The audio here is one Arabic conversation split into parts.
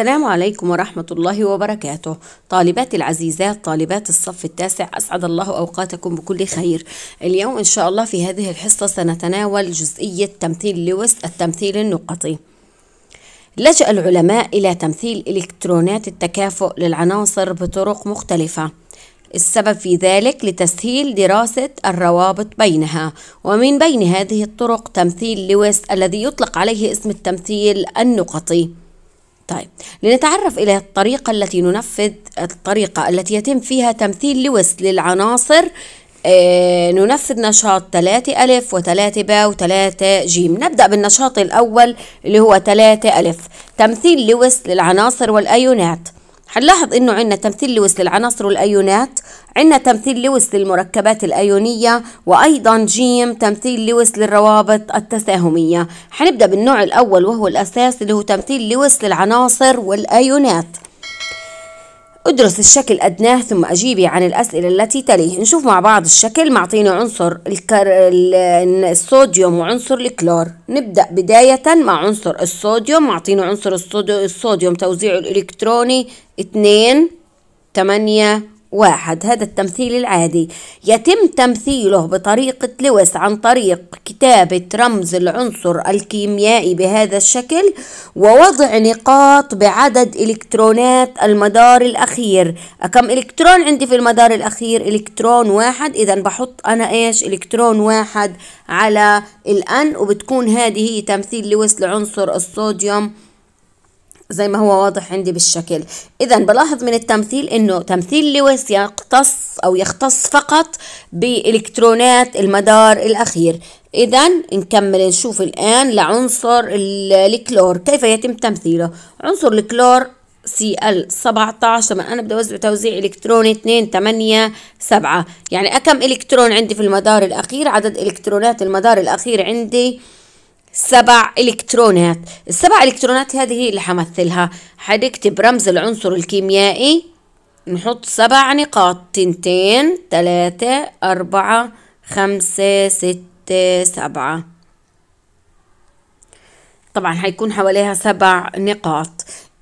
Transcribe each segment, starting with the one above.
السلام عليكم ورحمة الله وبركاته طالبات العزيزات طالبات الصف التاسع أسعد الله أوقاتكم بكل خير اليوم إن شاء الله في هذه الحصة سنتناول جزئية تمثيل لويس التمثيل النقطي لجأ العلماء إلى تمثيل إلكترونات التكافؤ للعناصر بطرق مختلفة السبب في ذلك لتسهيل دراسة الروابط بينها ومن بين هذه الطرق تمثيل لويس الذي يطلق عليه اسم التمثيل النقطي طيب لنتعرف إلى الطريقة التي ننفذ الطريقة التي يتم فيها تمثيل لويس للعناصر آه ننفذ نشاط 3 ألف و3 باء و3 جيم نبدأ بالنشاط الأول اللي هو 3 ألف تمثيل لويس للعناصر والأيونات حنلاحظ انه عندنا تمثيل لويس للعناصر والايونات عندنا تمثيل لويس للمركبات الايونيه وايضا جيم تمثيل لويس للروابط التساهميه حنبدا بالنوع الاول وهو الاساس اللي هو تمثيل لويس للعناصر والايونات ادرس الشكل أدناه ثم أجيبي عن الأسئلة التي تليه نشوف مع بعض الشكل معطينا عنصر الكر... الصوديوم وعنصر الكلور نبدأ بداية مع عنصر الصوديوم معطينا عنصر الصوديوم توزيعه الإلكتروني اتنين تمانية واحد هذا التمثيل العادي يتم تمثيله بطريقة لويس عن طريق كتابة رمز العنصر الكيميائي بهذا الشكل ووضع نقاط بعدد إلكترونات المدار الأخير كم إلكترون عندي في المدار الأخير إلكترون واحد إذا بحط أنا إيش إلكترون واحد على الأن وبتكون هذه هي تمثيل لويس لعنصر الصوديوم زي ما هو واضح عندي بالشكل اذا بلاحظ من التمثيل انه تمثيل لويس يختص او يختص فقط بالكترونات المدار الاخير اذا نكمل نشوف الان لعنصر الكلور كيف يتم تمثيله عنصر الكلور سي ال 17 طبعا انا بدي اوزع توزيع الكتروني 2 8 7 يعني كم الكترون عندي في المدار الاخير عدد الكترونات المدار الاخير عندي سبع إلكترونات السبع إلكترونات هذه اللي حمثلها حنكتب رمز العنصر الكيميائي نحط سبع نقاط تنتين تلاتة أربعة خمسة ستة سبعة طبعا هيكون حواليها سبع نقاط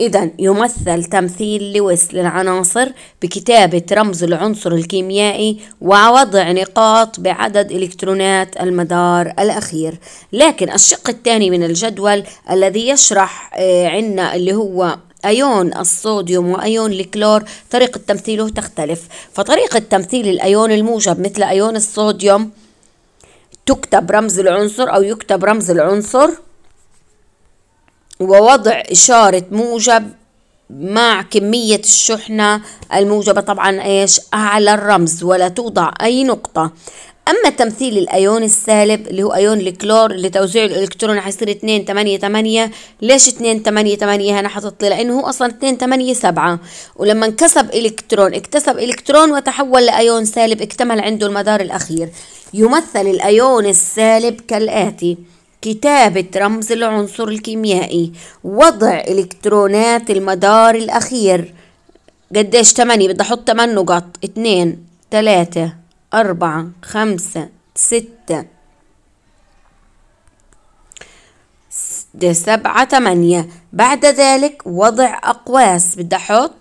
إذا يمثل تمثيل لويس للعناصر بكتابة رمز العنصر الكيميائي ووضع نقاط بعدد إلكترونات المدار الأخير لكن الشق الثاني من الجدول الذي يشرح آه، عنا اللي هو أيون الصوديوم وأيون الكلور طريقة تمثيله تختلف فطريقة تمثيل الأيون الموجب مثل أيون الصوديوم تكتب رمز العنصر أو يكتب رمز العنصر ووضع إشارة موجب مع كمية الشحنة الموجبة طبعا إيش أعلى الرمز ولا توضع أي نقطة أما تمثيل الأيون السالب اللي هو أيون الكلور لتوزيع الإلكترون حيصير 2 8 8 ليش 2 8 8 أنا حاطط لي لأنه هو أصلا 2 8 7 ولما انكسب إلكترون اكتسب إلكترون وتحول لأيون سالب اكتمل عنده المدار الأخير يمثل الأيون السالب كالآتي كتابة رمز العنصر الكيميائي وضع إلكترونات المدار الأخير قديش تمانية بدي أحط تمن نقط اتنين تلاتة أربعة خمسة ستة سبعة تمانية بعد ذلك وضع أقواس بدي أحط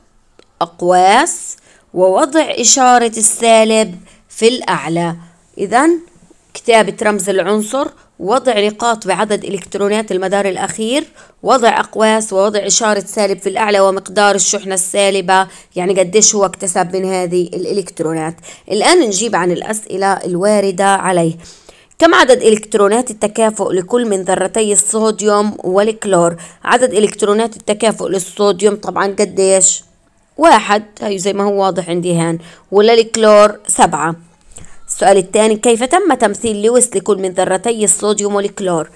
أقواس ووضع إشارة السالب في الأعلى إذا كتابة رمز العنصر وضع نقاط بعدد إلكترونات المدار الأخير وضع أقواس ووضع إشارة سالب في الأعلى ومقدار الشحنة السالبة يعني قديش هو اكتسب من هذه الإلكترونات الآن نجيب عن الأسئلة الواردة عليه كم عدد إلكترونات التكافؤ لكل من ذرتي الصوديوم والكلور عدد إلكترونات التكافؤ للصوديوم طبعا قديش واحد هي زي ما هو واضح عندي هان وللكلور سبعة السؤال الثاني كيف تم تمثيل لويس لكل من ذرتي الصوديوم والكلور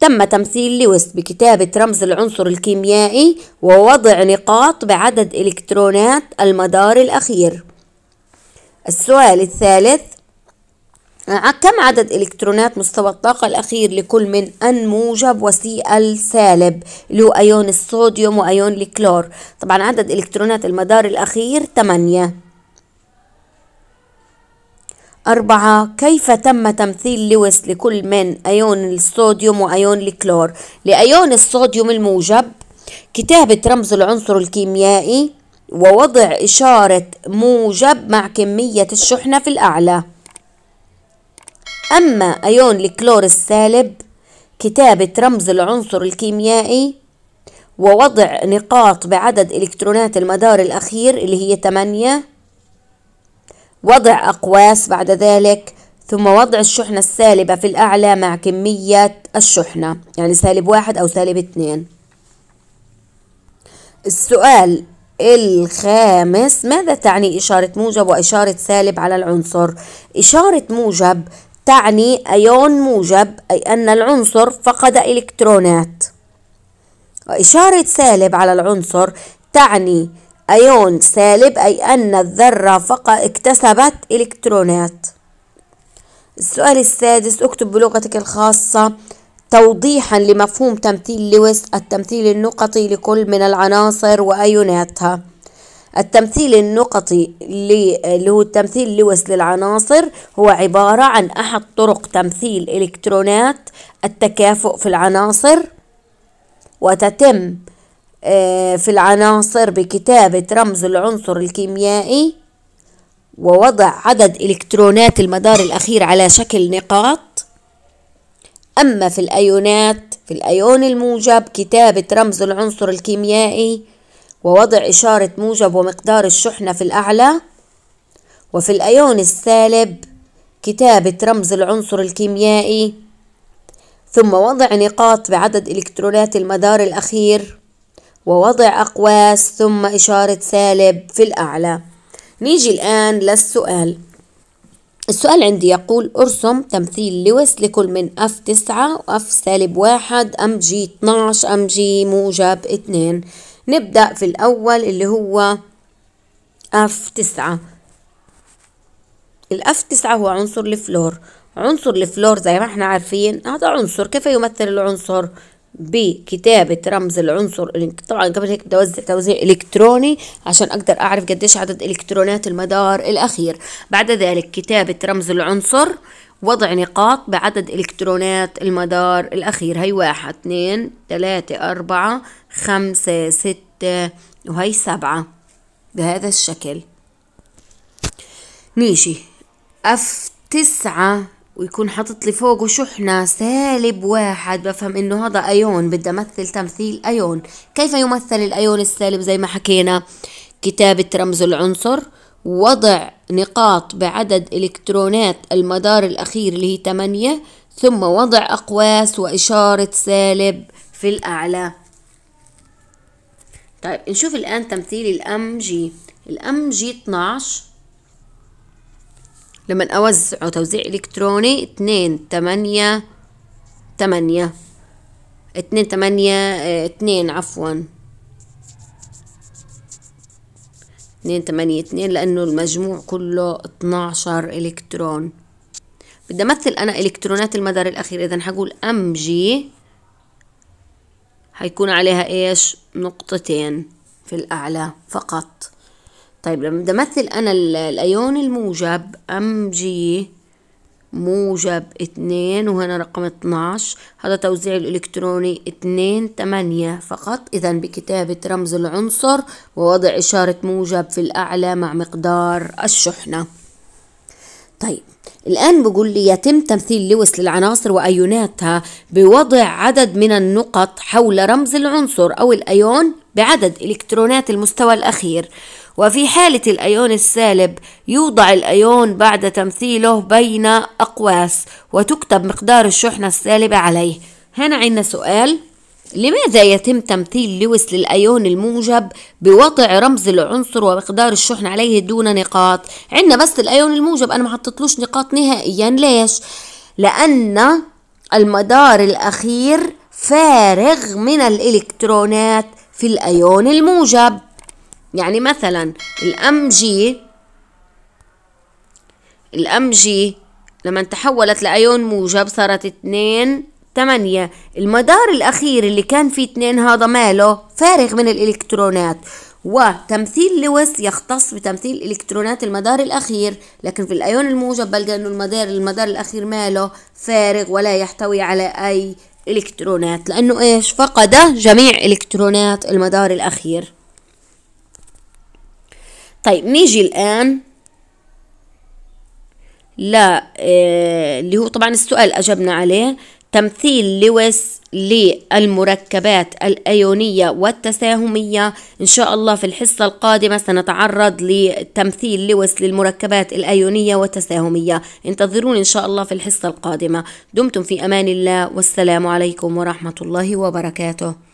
تم تمثيل لويس بكتابة رمز العنصر الكيميائي ووضع نقاط بعدد إلكترونات المدار الأخير السؤال الثالث آه، كم عدد إلكترونات مستوى الطاقة الأخير لكل من أن موجب وسي ال سالب اللي هو أيون الصوديوم وأيون الكلور طبعا عدد إلكترونات المدار الأخير 8 أربعة كيف تم تمثيل لويس لكل من أيون الصوديوم وأيون الكلور لأيون الصوديوم الموجب كتابة رمز العنصر الكيميائي ووضع إشارة موجب مع كمية الشحنة في الأعلى أما أيون الكلور السالب كتابة رمز العنصر الكيميائي ووضع نقاط بعدد إلكترونات المدار الأخير اللي هي 8 وضع أقواس بعد ذلك ثم وضع الشحنة السالبة في الأعلى مع كمية الشحنة يعني سالب واحد أو سالب اثنين السؤال الخامس ماذا تعني إشارة موجب وإشارة سالب على العنصر؟ إشارة موجب تعني أيون موجب أي أن العنصر فقد إلكترونات وإشارة سالب على العنصر تعني أيون سالب أي أن الذرة فقط اكتسبت إلكترونات السؤال السادس اكتب بلغتك الخاصة توضيحا لمفهوم تمثيل لويس التمثيل النقطي لكل من العناصر وأيوناتها التمثيل النقطي اللي هو التمثيل لويس للعناصر هو عبارة عن أحد طرق تمثيل إلكترونات التكافؤ في العناصر وتتم آه، في العناصر بكتابة رمز العنصر الكيميائي ووضع عدد إلكترونات المدار الأخير على شكل نقاط أما في الأيونات في الأيون الموجب كتابة رمز العنصر الكيميائي ووضع إشارة موجب ومقدار الشحنة في الأعلى وفي الأيون السالب كتابة رمز العنصر الكيميائي ثم وضع نقاط بعدد إلكترونات المدار الأخير ووضع أقواس ثم إشارة سالب في الأعلى نيجي الآن للسؤال السؤال عندي يقول ارسم تمثيل لويس لكل من اف تسعة واف سالب واحد ام جي 12 ام جي موجب اتنين نبدأ في الأول اللي هو اف تسعة الاف تسعة هو عنصر الفلور عنصر الفلور زي ما احنا عارفين هذا عنصر كيف يمثل العنصر بكتابة رمز العنصر طبعا قبل هيك بدي أوزع توزيع إلكتروني عشان أقدر أعرف قديش عدد إلكترونات المدار الأخير بعد ذلك كتابة رمز العنصر وضع نقاط بعدد إلكترونات المدار الأخير هي واحد اثنين ثلاثة أربعة خمسة ستة وهي سبعة بهذا الشكل نيجي أف تسعة ويكون حاطط لي فوقه شحنة سالب واحد بفهم انه هذا ايون بدي امثل تمثيل ايون كيف يمثل الايون السالب زي ما حكينا كتابة رمز العنصر وضع نقاط بعدد الكترونات المدار الاخير اللي هي 8 ثم وضع اقواس واشارة سالب في الاعلى طيب نشوف الان تمثيل الام جي الام جي 12 لما أوزعه توزيع إلكتروني اتنين تمانية تمانية اتنين تمانية اتنين آه، عفوا اتنين تمانية اتنين لأنه المجموع كله اتناشر إلكترون بدي أمثل أنا إلكترونات المدار الأخير إذا حقول أم جي حيكون عليها إيش نقطتين في الأعلى فقط طيب لما بدي امثل انا الايون الموجب ام جي موجب اتنين وهنا رقم اتناش هذا توزيع الإلكتروني اتنين تمانية فقط إذا بكتابة رمز العنصر ووضع إشارة موجب في الأعلى مع مقدار الشحنة طيب الآن بقول لي يتم تمثيل لويس للعناصر وأيوناتها بوضع عدد من النقط حول رمز العنصر أو الأيون بعدد إلكترونات المستوى الأخير وفي حالة الأيون السالب يوضع الأيون بعد تمثيله بين أقواس وتكتب مقدار الشحنة السالبة عليه هنا عندنا سؤال لماذا يتم تمثيل لويس للأيون الموجب بوضع رمز العنصر ومقدار الشحن عليه دون نقاط عندنا بس الأيون الموجب أنا ما حطيتلوش نقاط نهائيا ليش لأن المدار الأخير فارغ من الإلكترونات في الأيون الموجب يعني مثلا الأم جي الأم جي لما تحولت لأيون موجب صارت اتنين تمانية المدار الأخير اللي كان فيه اتنين هذا ماله فارغ من الإلكترونات وتمثيل لويس يختص بتمثيل الكترونات المدار الاخير لكن في الايون الموجب بلقى انه المدار المدار الاخير ماله فارغ ولا يحتوي على اي الإلكترونات لأنه إيش فقد جميع إلكترونات المدار الأخير طيب نيجي الآن لا آه، اللي هو طبعا السؤال أجبنا عليه تمثيل لويس للمركبات الأيونية والتساهمية إن شاء الله في الحصة القادمة سنتعرض لتمثيل لويس للمركبات الأيونية والتساهمية انتظرون إن شاء الله في الحصة القادمة دمتم في أمان الله والسلام عليكم ورحمة الله وبركاته